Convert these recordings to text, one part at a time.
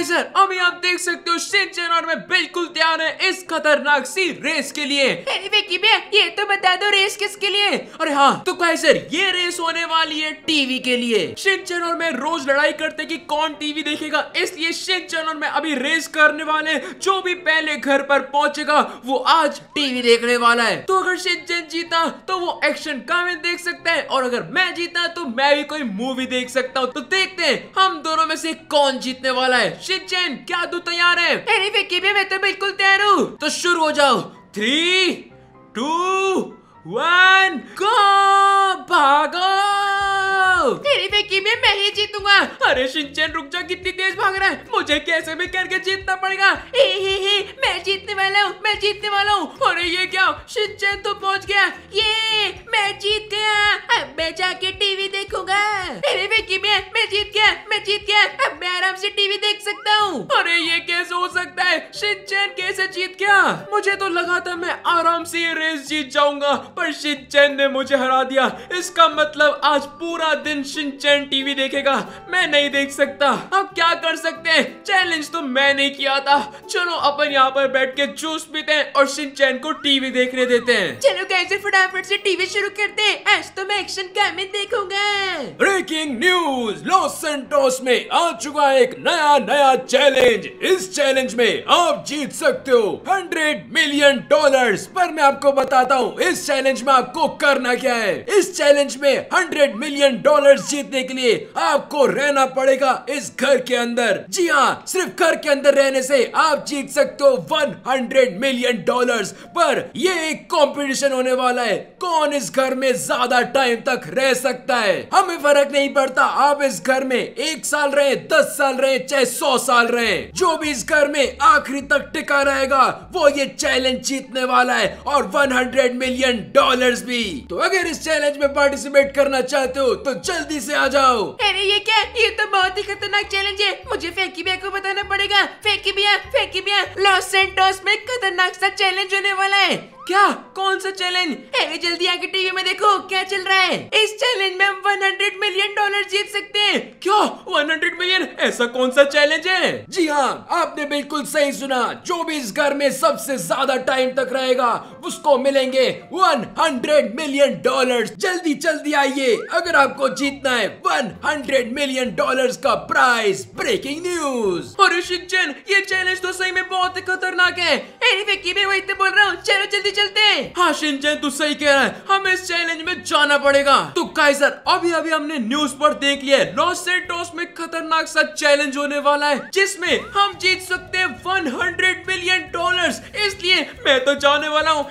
Guys अभी आप देख सकते हो सिंचन और मैं बिल्कुल तैयार है इस खतरनाक सी रेस के लिए ये तो बता दो रेस किसके लिए अरे हाँ तो गाइस ये रेस होने वाली है टीवी के लिए सिंचन और मैं रोज लड़ाई करते कि कौन टीवी देखेगा इसलिए सिंचन और मैं अभी रेस करने वाले जो भी पहले घर पर पहुंचेगा वो आज टीवी देखने वाला है तो अगर सिंचन जीता तो वो एक्शन कामे देख सकता है और अगर मैं जीता तो मैं भी कोई मूवी देख सकता हूँ तो देखते हैं हम दोनों में से कौन जीतने वाला है शिनचैन क्या तू तैयार है अरे विकी भी मैं तो बिल्कुल तैयार हूँ तो शुरू हो जाओ थ्री टू वन गो भागो तेरी विकी भी मैं ही जीतूंगा अरे सिंचन रुक जा कितनी तेज भाग रहा है मुझे कैसे भी करके जीतना पड़ेगा ही ही मैं जीतने वाला हूँ मैं जीतने वाला हूँ अरे ये क्या सिंचन तो पहुँच गया ये मैं जीत गया अब मैं जाके टीवी देखूंगा अरे विकी मैं मैं जीत गया मैं जीत गया अब मैं आराम से टीवी देख सकता हूँ अरे ये कैसे हो सकता है सिंचन कैसे जीत गया मुझे तो लगा था मैं आराम से ये रेस जीत जाऊंगा पर सिंचन ने मुझे हरा दिया इसका मतलब आज पूरा दिन सिंचन टीवी देखेगा जाएगा मैं नहीं देख सकता अब क्या कर सकते हैं चैलेंज तो मैं नहीं किया था चलो अपन यहाँ पर बैठ के जूस पीते हैं और सिंचैन को टीवी देखने देते हैं चलो कैसे फटाफट से टीवी शुरू करते हैं तो मैं एक्शन कैमिन देखूंगा ब्रेकिंग न्यूज लॉस सेंटोस में आ चुका एक नया नया चैलेंज इस चैलेंज में आप जीत सकते हो हंड्रेड मिलियन डॉलर पर मैं आपको बताता हूँ इस चैलेंज में आपको करना क्या है इस चैलेंज में हंड्रेड मिलियन डॉलर जीतने के लिए आप आपको रहना पड़ेगा इस घर के अंदर जी हाँ सिर्फ घर के अंदर रहने से आप जीत सकते हो 100 मिलियन डॉलर्स पर ये एक कंपटीशन होने वाला है कौन इस घर में ज्यादा टाइम तक रह सकता है हमें फर्क नहीं पड़ता आप इस घर में एक साल रहे दस साल रहे चाहे सौ साल रहे जो भी इस घर में आखिरी तक टिका रहेगा वो ये चैलेंज जीतने वाला है और 100 मिलियन डॉलर्स भी तो अगर इस चैलेंज में पार्टिसिपेट करना चाहते हो तो जल्दी से आ जाओ अरे ये क्या ये तो बहुत ही खतरनाक चैलेंज है मुझे फेंकी बिया को बताना पड़ेगा फेंकी बिया फेंकी बिया लॉस सेंटोस में खतरनाक सा चैलेंज होने वाला है क्या कौन सा चैलेंज अरे जल्दी आके टीवी में देखो क्या चल रहा है इस चैलेंज में हम हंड्रेड मिलियन डॉलर जीत सकते हैं क्या हंड्रेड मिलियन ऐसा कौन सा चैलेंज है जी हाँ आपने बिल्कुल सही सुना जो भी इस घर में सबसे ज्यादा टाइम तक रहेगा उसको मिलेंगे वन हंड्रेड मिलियन डॉलर जल्दी जल्दी आइए अगर आपको जीतना है हंड्रेड हंड्रेड मिलियन डॉलर का प्राइस ब्रेकिंग न्यूज और जन ये चैलेंज तो सही में बहुत ही खतरनाक है मैं तो बोल रहा हूँ चलो जल्दी चलते हैं हाँ शिनचैन तू सही कह रहा है हमें इस चैलेंज में जाना पड़ेगा तो काइजर अभी अभी हमने न्यूज पर देख लिया लॉस सेंटोस में खतरनाक सा चैलेंज होने वाला है जिसमें हम जीत सकते हैं 100 मिलियन डॉलर्स इसलिए मैं तो जाने वाला हूँ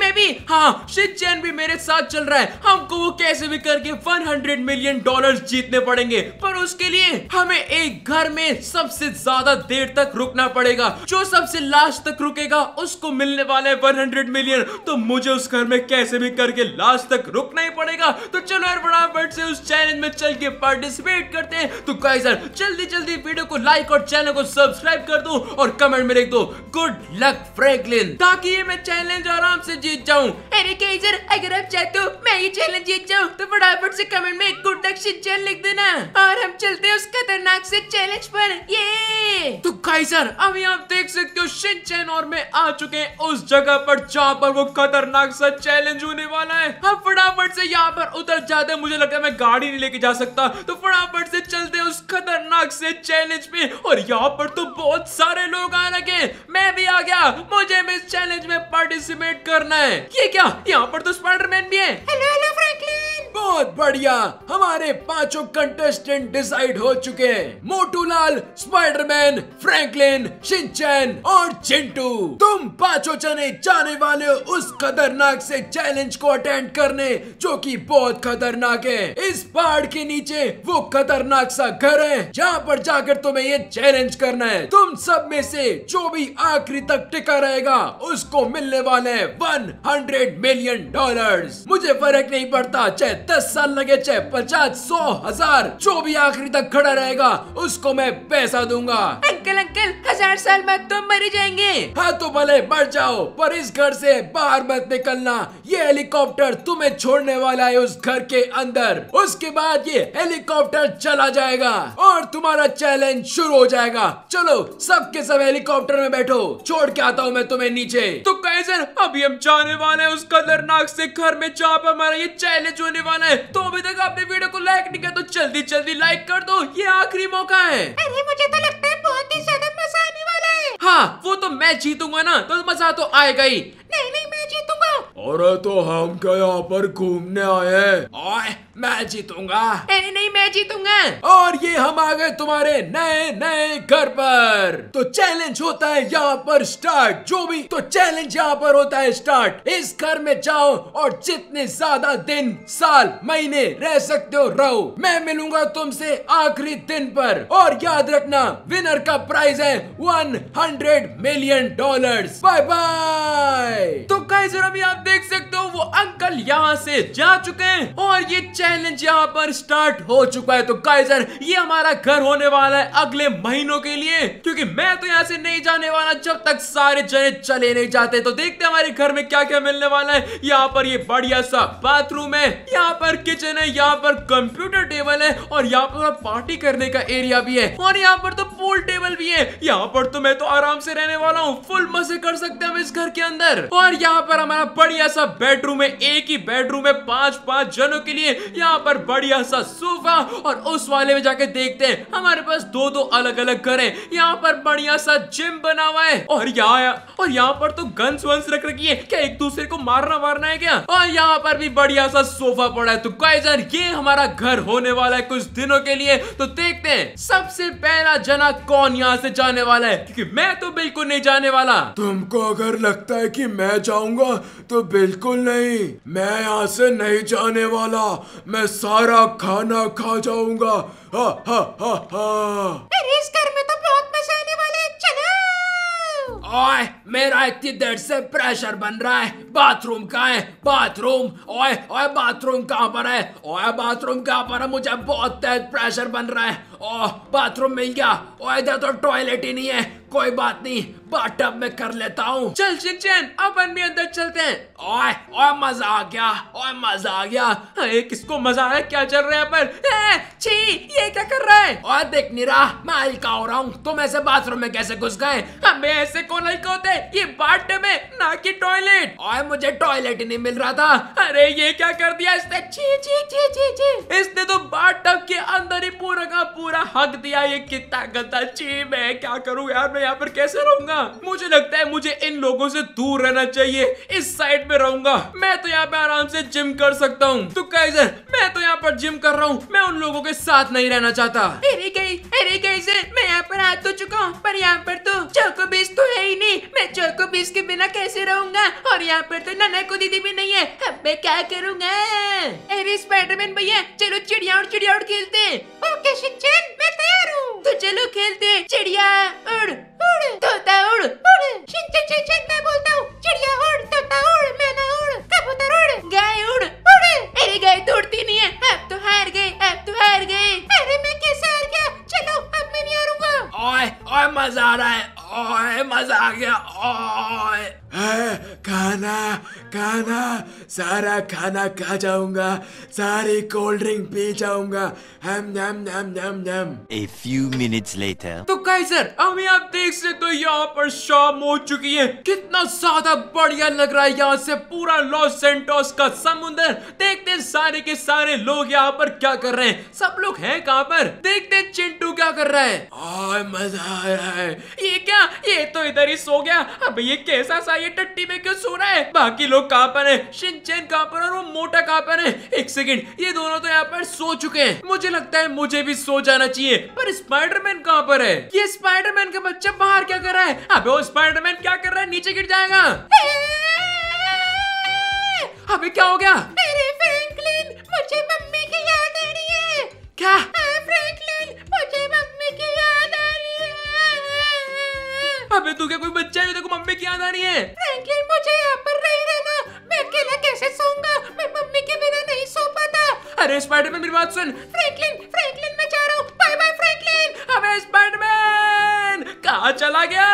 मैं भी हाँ शिनचैन भी मेरे साथ चल रहा है हमको वो कैसे भी करके 100 मिलियन डॉलर्स जीतने पड़े पड़ेंगे पर उसके लिए हमें एक घर में सबसे ज्यादा देर तक रुकना पड़ेगा जो सबसे लास्ट तक रुकेगा उसको मिलने वाला है हंड्रेड मिलियन तो मुझे उस घर में कैसे भी करके लास्ट तक रुकना ही पड़ेगा तो चलो यार फटाफट से उस चैलेंज में चल के पार्टिसिपेट करते हैं तो गाइस यार जल्दी जल्दी वीडियो को लाइक और चैनल को सब्सक्राइब कर दो और कमेंट में लिख दो गुड लक फ्रैंकलिन ताकि ये मैं चैलेंज आराम से जीत जाऊं अरे गाइस अगर आप चाहते हो मैं ये चैलेंज जीत जाऊं तो फटाफट से कमेंट में गुड लक शिट लिख देना ना और हम चलते हैं उस खतरनाक से चैलेंज पर ये तो खाई सर अभी आप देख सकते हो शिनचैन और मैं आ चुके हैं उस जगह पर जहाँ पर वो खतरनाक सा चैलेंज होने वाला है हम फटाफट से यहाँ पर उतर जाते हैं मुझे लगता है मैं गाड़ी नहीं लेके जा सकता तो फटाफट से चलते हैं उस खतरनाक से चैलेंज में और यहाँ पर तो बहुत सारे लोग आ रखे मैं भी आ गया मुझे भी इस चैलेंज में पार्टिसिपेट करना है ये क्या यहाँ पर तो स्पाइडरमैन भी है हेलो हेलो फ्रैंकलिन बहुत बढ़िया हमारे पांचों कंटेस्टेंट डिसाइड हो चुके हैं मोटूलाल स्पाइडरमैन फ्रैंकलिन शिनचैन और चिंटू तुम पांचों जने जाने वाले उस खतरनाक से चैलेंज को अटेंड करने जो कि बहुत खतरनाक है इस पहाड़ के नीचे वो खतरनाक सा घर है जहाँ पर जाकर तुम्हें ये चैलेंज करना है तुम सब में से जो भी आखिरी तक टिका रहेगा उसको मिलने वाले है वन हंड्रेड मिलियन डॉलर मुझे फर्क नहीं पड़ता चाहे दस साल लगे चाहे पचास सौ हजार पर जो भी आखिरी तक खड़ा रहेगा उसको मैं पैसा दूंगा अंकल अंकल हजार साल बाद तुम तो मर जाएंगे हाँ तो भले मर जाओ पर इस घर से बाहर मत निकलना ये हेलीकॉप्टर तुम्हें छोड़ने वाला है उस घर के अंदर उसके बाद ये हेलीकॉप्टर चला जाएगा और तुम्हारा चैलेंज शुरू हो जाएगा चलो सबके सब हेलीकॉप्टर में बैठो छोड़ के आता हूँ मैं तुम्हें नीचे तो कैसर अभी हम जाने वाले हैं उस खतरनाक से घर में जहाँ पे हमारा ये चैलेंज होने वाला है तो अभी तक आपने वीडियो को लाइक नहीं किया तो चल जल्दी जल्दी लाइक कर दो ये आखिरी मौका है अरे मुझे तो लगता है बहुत ही ज्यादा मजा आने वाला है हाँ वो तो मैं जीतूंगा ना तो मजा तो आएगा ही नहीं नहीं मैं जीतूंगा अरे तो हम क्या तो यहाँ पर घूमने आए हैं मैं जीतूंगा नहीं नहीं मैं जीतूंगा और ये हम आ गए तुम्हारे नए नए घर पर तो चैलेंज होता है यहाँ पर स्टार्ट जो भी तो चैलेंज यहाँ पर होता है स्टार्ट इस घर में जाओ और जितने ज्यादा दिन साल महीने रह सकते हो रहो मैं मिलूंगा तुमसे आखिरी दिन पर और याद रखना विनर का प्राइज है one hundred million dollar bye bye तो कई जरा भी आप देख सकते हो वो अंकल यहाँ से जा चुके हैं और ये चैलेंज यहाँ पर स्टार्ट हो चुका है तो काइजर ये हमारा घर होने वाला है अगले महीनों के लिए क्योंकि मैं तो यहाँ से नहीं जाने वाला जब तक सारे जने चले नहीं जाते तो देखते हमारे घर में क्या क्या मिलने वाला है यहाँ पर ये बढ़िया सा बाथरूम है यहाँ पर किचन है यहाँ पर कंप्यूटर टेबल है और यहाँ पर पार्टी करने का एरिया भी है और यहाँ पर तो पूल टेबल भी है यहाँ पर तो मैं तो आराम से रहने वाला हूँ फुल मजे कर सकते हैं हम इस घर के अंदर और यहाँ पर हमारा बढ़िया सा बेडरूम है एक ही बेडरूम है पांच पांच जनों के लिए यहाँ पर बढ़िया सा सोफा और उस वाले में जाके देखते हैं हमारे पास दो दो अलग अलग घर है यहाँ पर बढ़िया सा जिम बना हुआ है और यहाँ और यहाँ पर तो गन्स वंस रख रखी है क्या एक दूसरे को मारना मारना है क्या और यहाँ पर भी बढ़िया सा सोफा पड़ा है तो गाइजर ये हमारा घर होने वाला है कुछ दिनों के लिए तो देखते हैं सबसे पहला जना साथ कौन यहाँ से जाने वाला है क्योंकि मैं तो बिल्कुल नहीं जाने वाला तुमको अगर लगता है कि मैं जाऊंगा तो बिल्कुल नहीं मैं यहाँ से नहीं जाने वाला मैं सारा खाना खा जाऊंगा तो ओए मेरा इतनी देर से प्रेशर बन रहा है बाथरूम कहा है बाथरूम ओए ओए बाथरूम कहाँ पर है ओए बाथरूम कहाँ पर है मुझे बहुत तेज प्रेशर बन रहा है ओह बाथरूम मिल गया और इधर तो टॉयलेट ही नहीं है कोई बात नहीं बाथटब में कर लेता हूँ चल शिनचैन अपन भी अंदर चलते हैं ओए ओए मजा आ गया ओए मजा आ गया अरे किसको मजा आया क्या चल रहा है अपन छी ये क्या कर रहा है ओए देख निरा मैं हल्का हो रहा हूँ तुम ऐसे बाथरूम में कैसे घुस गए हमें ऐसे कौन हल्का होते ये बाथटब में ना कि टॉयलेट ओए मुझे टॉयलेट ही नहीं मिल रहा था अरे ये क्या कर दिया इसने छी छी छी छी छी इसने तो बाथटब के अंदर ही पूरा का पूरा पूरा हक दिया ये कितना गंदा चीप है क्या करूँ यार मैं यहाँ पर कैसे रहूंगा मुझे लगता है मुझे इन लोगों से दूर रहना चाहिए इस साइड में रहूंगा मैं तो यहाँ पे आराम से जिम कर सकता हूँ तो कैसे मैं तो यहाँ पर जिम कर रहा हूँ मैं उन लोगों के साथ नहीं रहना चाहता अरे गई अरे गई सर मैं यहाँ पर आ तो चुका हूँ पर यहाँ पर तो चौको बीस तो है ही नहीं मैं चौको बीस के बिना कैसे रहूंगा और यहाँ पर तो नन्हे को दीदी भी नहीं है अब मैं क्या करूँगा अरे स्पाइडरमैन भैया चलो चिड़िया और चिड़िया और खेलते हैं ओके शिक्षा मैं तैयार हूँ तो चलो खेलते चिड़िया उड़ उड़ तोता उड़ उड़ शिंचन शिंचन मैं बोलता हूँ चिड़िया उड़ तोता उड़ मैना उड़ कबूतर उड़ गाय उड़ उड़ अरे गाय दौड़ती तो नहीं है अब तो हार गए अब तो हार गए अरे मैं कैसे हार गया चलो अब मैं नहीं हारूंगा ओए ओए मजा आ रहा है ओए मजा आ गया ओए खाना खाना सारा खाना खा जाऊंगा सारी कोल्ड ड्रिंक पी जाऊंगा हम नम नम नम नम ए फ्यू मिनट्स लेटर तो कई सर अभी आप देख सकते हो यहाँ पर शाम हो चुकी है कितना ज्यादा बढ़िया लग रहा है यहाँ से पूरा लॉस सेंटोस का समुद्र देखते सारे के सारे लोग यहाँ पर क्या कर रहे हैं सब लोग हैं कहाँ पर देखते चिंटू क्या कर रहा है ओए मजा आ रहा है ये क्या गया ये तो इधर ही सो गया अब ये कैसा सा ये टट्टी में क्यों सो रहा है बाकी लोग कहाँ पर है शिंचन कहाँ पर और वो मोटा कहाँ पर है एक सेकंड ये दोनों तो यहाँ पर सो चुके हैं मुझे लगता है मुझे भी सो जाना चाहिए पर स्पाइडरमैन कहाँ पर है ये स्पाइडरमैन का बच्चा बाहर क्या कर रहा है अब वो स्पाइडरमैन क्या कर रहा है नीचे गिर जाएगा अभी क्या हो गया याद आ रही है फ्रैंकलिन मुझे यहाँ पर नहीं रहना मैं अकेला कैसे सोऊंगा मैं मम्मी के बिना नहीं सो पाता अरे स्पाइडरमैन मेरी बात सुन फ्रैंकलिन फ्रैंकलिन मैं जा रहा हूँ बाय बाय फ्रैंकलिन अबे स्पाइडरमैन कहाँ चला गया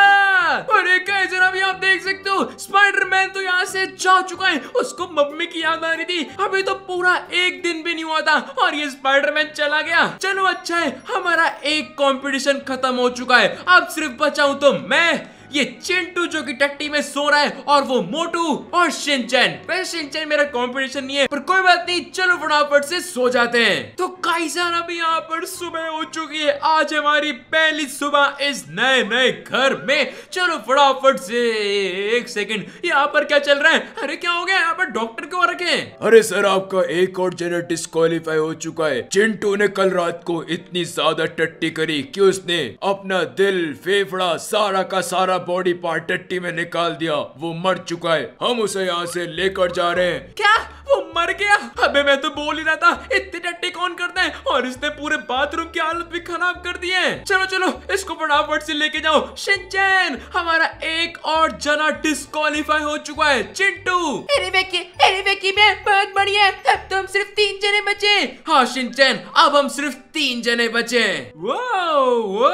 अरे कैसे अभी आप देख सकते हो स्पाइडरमैन तो यहाँ से जा चुका है उसको मम्मी की याद आ रही थी अभी तो पूरा एक दिन भी नहीं हुआ था और ये स्पाइडरमैन चला गया चलो अच्छा है हमारा एक कंपटीशन खत्म हो चुका है अब सिर्फ बचाऊ तो मैं ये चिंटू जो कि टट्टी में सो रहा है और वो मोटू और शिंचन शिंचन मेरा कॉम्पिटिशन नहीं है पर कोई बात नहीं चलो फटाफट से सो जाते हैं तो काइसान अभी यहाँ पर सुबह हो चुकी है आज हमारी पहली सुबह इस नए नए घर में चलो फटाफट से एक सेकेंड यहाँ पर क्या चल रहा है अरे क्या हो गया यहाँ पर डॉक्टर क्यों रखे अरे सर आपका एक और जनर डिस्कालीफाई हो चुका है चिंटू ने कल रात को इतनी ज्यादा टट्टी करी की उसने अपना दिल फेफड़ा सारा का सारा सारा बॉडी पार्ट टट्टी में निकाल दिया वो मर चुका है हम उसे यहाँ से लेकर जा रहे हैं क्या वो मर गया अबे मैं तो बोल ही रहा था इतने डट्टी कौन करते हैं और इसने पूरे बाथरूम की हालत भी खराब कर दी है चलो चलो इसको फटाफट से लेके जाओ शिंचन हमारा एक और जना डिस्कालीफाई हो चुका है चिंटू अरे बेकी अरे मैं बहुत बढ़िया अब तो हम सिर्फ तीन जने बचे हाँ शिंचन अब हम सिर्फ तीन जने बचे वो वो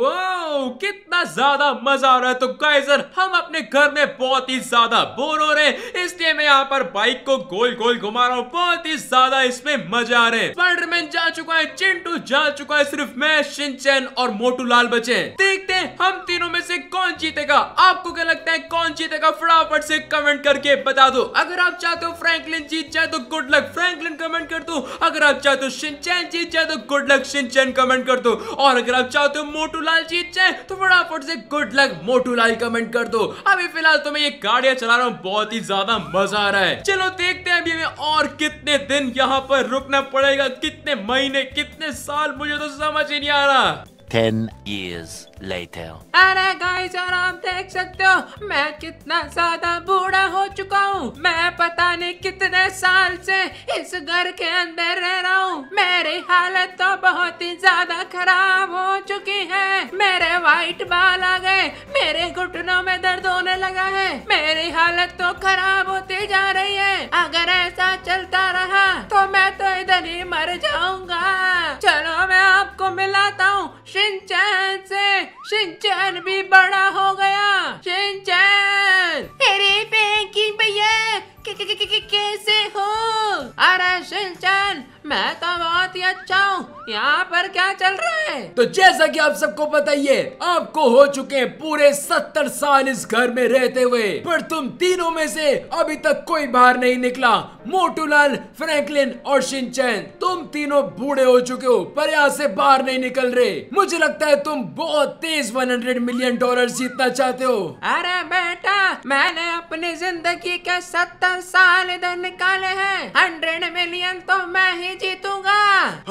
वो कितना ज्यादा मजा आ रहा है तो गाइजर हम अपने घर में बहुत ही ज्यादा बोर हो रहे हैं इसलिए मैं यहाँ पर बाइक को गोल गोल गोल घुमा रहा हूँ बहुत ही ज्यादा इसमें मजा आ रहे हैं स्पाइडरमैन जा चुका है चिंटू जा चुका है सिर्फ मैं शिनचैन और मोटू लाल बचे देखते हैं हम तीनों में से कौन जीतेगा आपको क्या लगता है कौन जीतेगा फटाफट से कमेंट करके बता दो अगर आप चाहते हो फ्रैंकलिन जीत जाए तो गुड लक फ्रैंकलिन कमेंट कर दो अगर आप चाहते हो शिनचैन जीत जाए तो गुड लक शिनचैन कमेंट कर दो और अगर आप चाहते हो मोटू लाल जीत जाए तो फटाफट से गुड लक मोटू लाल कमेंट कर दो अभी फिलहाल तो मैं ये गाड़ियां चला रहा हूँ बहुत ही ज्यादा मजा आ रहा है चलो देखते हैं अरेबिया में और कितने दिन यहाँ पर रुकना पड़ेगा कितने महीने कितने साल मुझे तो समझ ही नहीं आ रहा 10 years later. अरे गाइस आराम देख सकते हो मैं कितना ज्यादा बूढ़ा हो चुका हूँ मैं पता नहीं कितने साल से इस घर के अंदर रह रहा हूँ मेरी हालत तो बहुत ही ज्यादा खराब हो चुकी है मेरे व्हाइट बाल आ गए मेरे घुटनों में दर्द होने लगा है मेरी हालत तो खराब होती जा रही है अगर ऐसा चलता रहा तो मैं तो इधर ही मर जाऊंगा चलो मैं आपको मिलाता हूँ शिनचैन से शिनचैन भी बड़ा हो गया शिनचैन अरे पैंकी भैया कैसे हो अरे शिनचैन मैं तो बहुत ही अच्छा हूँ यहाँ पर क्या चल रहा है तो जैसा कि आप सबको पता ही है आपको हो चुके हैं पूरे सत्तर साल इस घर में रहते हुए पर तुम तीनों में से अभी तक कोई बाहर नहीं निकला मोटूलाल फ्रैंकलिन और शिनचैन तुम तीनों बूढ़े हो चुके हो पर यहाँ से बाहर नहीं निकल रहे मुझे लगता है तुम बहुत तेज हंड्रेड मिलियन डॉलर जीतना चाहते हो अरे बेटा मैंने अपनी जिंदगी के सत्तर साल इधर निकाले हैं हंड्रेड मिलियन तो मैं ही जीतूंगा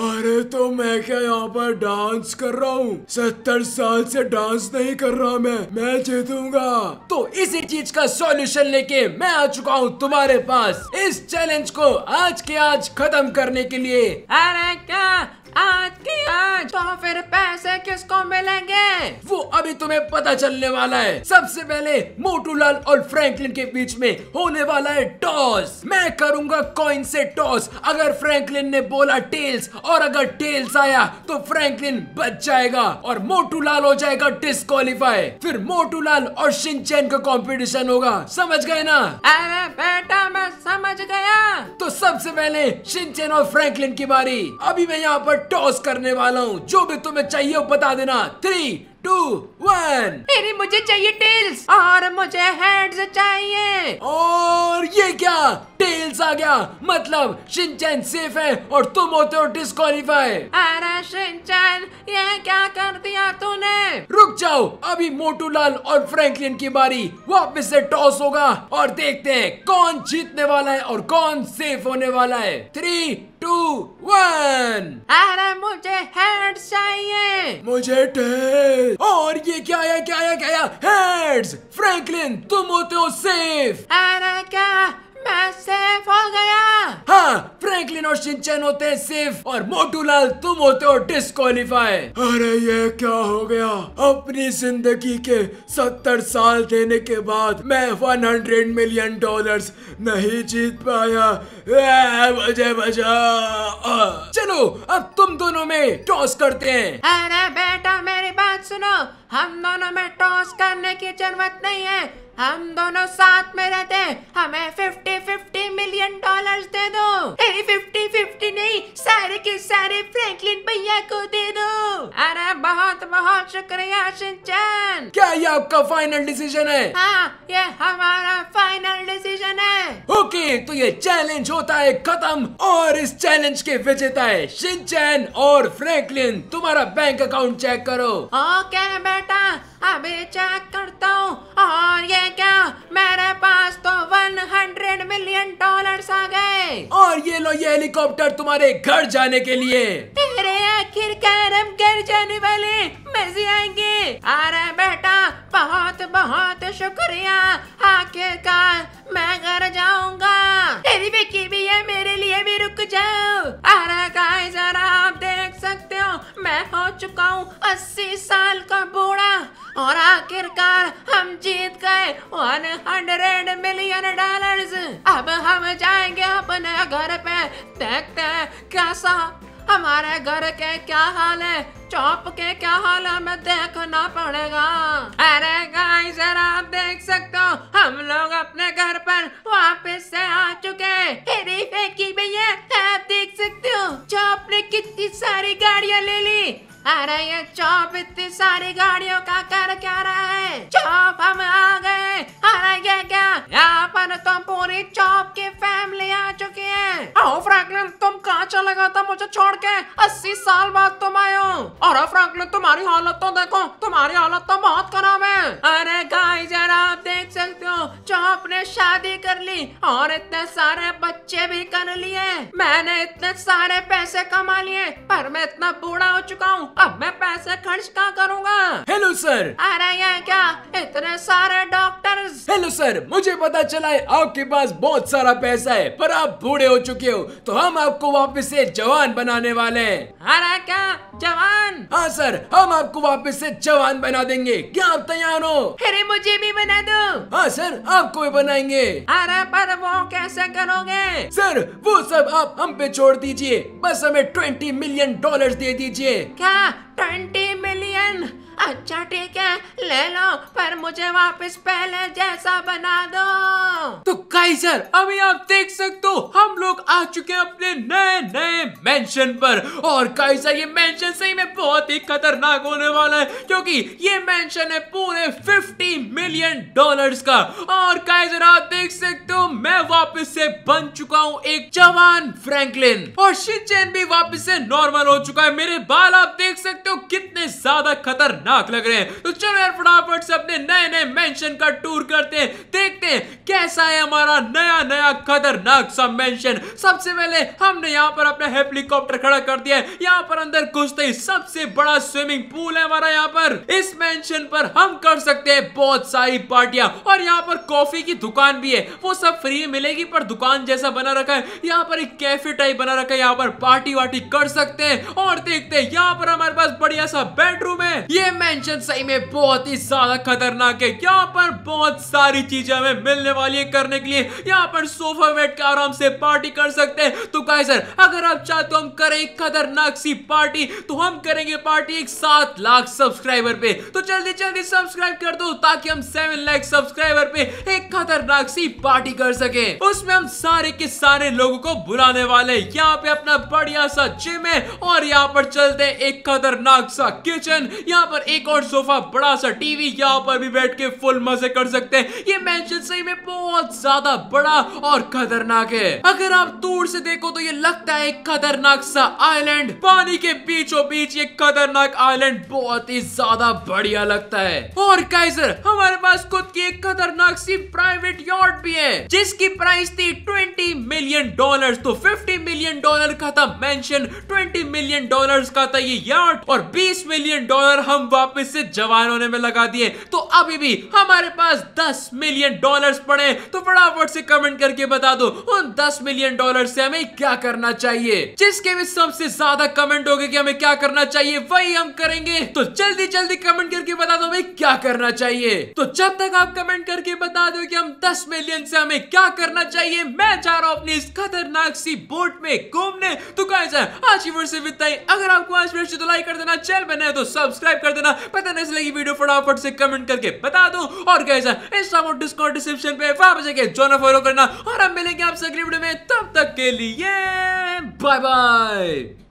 अरे तो मैं क्या यहाँ पर डांस कर रहा हूँ सत्तर साल से डांस नहीं कर रहा मैं मैं जीतूंगा तो इसी चीज का सॉल्यूशन लेके मैं आ चुका हूँ तुम्हारे पास इस चैलेंज को आज के आज खत्म करने के लिए अरे क्या आज की आज तो फिर पैसे किसको मिलेंगे वो अभी तुम्हें पता चलने वाला है सबसे पहले मोटूलाल और फ्रैंकलिन के बीच में होने वाला है टॉस मैं करूंगा कॉइन से टॉस अगर फ्रैंकलिन ने बोला टेल्स और अगर टेल्स आया तो फ्रैंकलिन बच जाएगा और मोटूलाल हो जाएगा डिस्कालीफाई फिर मोटूलाल और शिंचन का कॉम्पिटिशन होगा समझ गए ना अरे बेटा मैं समझ गया तो सबसे पहले शिनचैन और फ्रैंकलिन की बारी अभी मैं यहाँ पर टॉस करने वाला हूँ जो भी तुम्हें चाहिए वो बता देना थ्री टू वन मेरी मुझे चाहिए टेल्स और मुझे हेड्स चाहिए और ये क्या टेल्स आ गया मतलब शिनचैन सेफ है और तुम होते हो डिस्कालीफाई अरे शिनचैन ये क्या कर दिया तूने रुक जाओ अभी मोटूलाल और फ्रैंकलिन की बारी वापस से टॉस होगा और देखते हैं कौन जीतने वाला है और कौन सेफ होने वाला है थ्री टू वन अरे मुझे हेड चाहिए मुझे टेल और ये क्या है क्या है क्या है हेड्स फ्रैंकलिन तुम होते हो सेफ अरे फ्रैंकलिन और सिंचन होते हैं सिर्फ और मोटूलाल तुम होते हो डिस्कालीफाई अरे ये क्या हो गया अपनी जिंदगी के सत्तर साल देने के बाद मैं वन हंड्रेड मिलियन डॉलर नहीं जीत पाया बजे बजा चलो अब तुम दोनों में टॉस करते हैं अरे बेटा मेरी बात सुनो हम दोनों में टॉस करने की जरूरत नहीं है हम दोनों साथ में रहते हैं हमें फिफ्टी फिफ्टी मिलियन डॉलर्स दे दो फिफ्टी फिफ्टी नहीं सारे के सारे फ्रैंकलिन भैया को दे दो अरे बहुत बहुत शुक्रिया सिंचन क्या ये आपका फाइनल डिसीजन है हाँ ये हमारा फाइनल डिसीजन है ओके तो ये चैलेंज होता है खत्म और इस चैलेंज के विजेता है सिंचन और फ्रैंकलिन तुम्हारा बैंक अकाउंट चेक करो ओके बेटा अभी चेक करता हूँ और ये क्या मेरे पास तो वन हंड्रेड मिलियन डॉलर आ गए और ये लो ये हेलीकॉप्टर तुम्हारे घर जाने के लिए तेरे आखिरकार हम घर जाने वाले मजे आएंगे अरे बेटा बहुत बहुत शुक्रिया आखिरकार आखिरकार हम जीत गए वन हंड्रेड मिलियन डॉलर्स अब हम जाएंगे अपने घर पे देखते कैसा हमारे घर के क्या हाल है चौप के क्या हाल हमें देखना पड़ेगा अरे गाइस आप देख सकते हो हम लोग अपने घर पर वापस से आ चुके हैं भैया आप देख सकते हो चौप ने कितनी सारी गाड़ियाँ ले ली अरे ये चौप इतनी सारी गाड़ियों का कर क्या रहा है चौप हम आ गए अरे ये क्या यहाँ पर तो पूरी चौप की फैमिली आ है हाँ, फ्रैंकलिन तुम कहाँ चला गया था मुझे छोड़ के अस्सी साल बाद तुम आयो हो और हाँ, फ्रैंकलिन तुम्हारी हालत तो देखो तुम्हारी हालत तो बहुत खराब है अरे गाइस जरा आप देख सकते हो चौप ने शादी कर ली और इतने सारे बच्चे भी कर लिए मैंने इतने सारे पैसे कमा लिए पर मैं इतना बूढ़ा हो चुका हूँ अब मैं पैसे खर्च कहाँ करूँगा हेलो सर अरे ये क्या इतने सारे डॉक्टर हेलो सर मुझे पता चला है आपके पास बहुत सारा पैसा है पर आप बूढ़े हो चुके हो तो हम आपको वापस से जवान बनाने वाले हैं क्या जवान हाँ सर हम आपको वापस से जवान बना देंगे क्या आप तैयार हो अरे मुझे भी बना दो हाँ सर आपको भी बनाएंगे अरे पर वो कैसे करोगे सर वो सब आप हम पे छोड़ दीजिए बस हमें ट्वेंटी मिलियन डॉलर दे दीजिए क्या ट्वेंटी मिलियन अच्छा ठीक है ले लो पर मुझे वापस पहले जैसा बना दो तो कैसर अभी आप देख सकते हो हम लोग आ चुके हैं अपने नए नए मेंशन पर और कैसर ये मेंशन सही में बहुत ही खतरनाक होने वाला है क्योंकि ये मेंशन है पूरे 50 मिलियन डॉलर्स का और कैसर आप देख सकते हो मैं वापस से बन चुका हूँ एक जवान फ्रैंकलिन और शिचेन भी वापिस से नॉर्मल हो चुका है मेरे बाल आप देख सकते हो कितने ज्यादा खतरनाक खतरनाक लग रहे हैं तो चलो यार फटाफट से अपने नए नए मेंशन का टूर करते हैं देखते हैं कैसा है हमारा नया नया खतरनाक सब मेंशन सबसे पहले हमने यहाँ पर अपना हेलीकॉप्टर खड़ा कर दिया है यहाँ पर अंदर घुसते ही सबसे बड़ा स्विमिंग पूल है हमारा यहाँ पर इस मेंशन पर हम कर सकते हैं बहुत सारी पार्टियां और यहाँ पर कॉफी की दुकान भी है वो सब फ्री मिलेगी पर दुकान जैसा बना रखा है यहाँ पर एक कैफे टाइप बना रखा है यहाँ पर पार्टी वार्टी कर सकते हैं और देखते हैं यहाँ पर हमारे पास बढ़िया सा बेडरूम है ये डायमेंशन सही में बहुत ही ज्यादा खतरनाक है यहाँ पर बहुत सारी चीजें हमें मिलने वाली है करने के लिए यहाँ पर सोफा बैठ के आराम से पार्टी कर सकते हैं तो कहे सर अगर आप चाहते हो हम करें खतरनाक सी पार्टी तो हम करेंगे पार्टी एक सात लाख सब्सक्राइबर पे तो जल्दी जल्दी सब्सक्राइब कर दो ताकि हम सेवन लाख सब्सक्राइबर पे एक खतरनाक सी पार्टी कर सके उसमें हम सारे के सारे लोगों को बुलाने वाले यहाँ पे अपना बढ़िया सा जिम है और यहाँ पर चलते एक खतरनाक सा किचन यहाँ पर एक और सोफा बड़ा सा टीवी यहाँ पर भी बैठ के फुल मजे कर सकते हैं ये मैं सही में बहुत ज्यादा बड़ा और खतरनाक है अगर आप दूर से देखो तो ये लगता है खतरनाक सा आइलैंड पानी के बीचों बीच ये खतरनाक आइलैंड बहुत ही ज्यादा बढ़िया लगता है और कैसर हमारे पास खुद की एक खतरनाक सी प्राइवेट यार्ड भी है जिसकी प्राइस थी ट्वेंटी मिलियन डॉलर तो फिफ्टी मिलियन डॉलर का था मैं ट्वेंटी मिलियन डॉलर का था ये यार्ड और बीस मिलियन डॉलर हम वापस से जवान होने में लगा दिए तो अभी भी हमारे पास दस मिलियन डॉलर पड़े तो फटाफट से कमेंट करके बता दो उन दस मिलियन डॉलर से हमें क्या करना चाहिए जिसके भी सबसे ज्यादा कमेंट होगी की हमें क्या करना चाहिए वही हम करेंगे तो जल्दी जल्दी कमेंट करके बता दो हमें क्या करना चाहिए तो जब तक आप कमेंट करके बता दो की हम दस मिलियन से हमें क्या करना चाहिए मैं जा रहा हूँ अपनी इस खतरनाक सी बोट में घूमने तो गाइस आज की वर्ष से अगर आपको आज वर्ष तो लाइक कर देना चैनल बनाए तो सब्सक्राइब कर देना लगा पता नहीं लगी वीडियो फटाफट से कमेंट करके बता दो और कैसा इंस्टाग्राम डिस्कॉर्ड डिस्क्रिप्शन पे वापस जाके जोना फॉलो करना और हम मिलेंगे आपसे अगली वीडियो में तब तक के लिए बाय बाय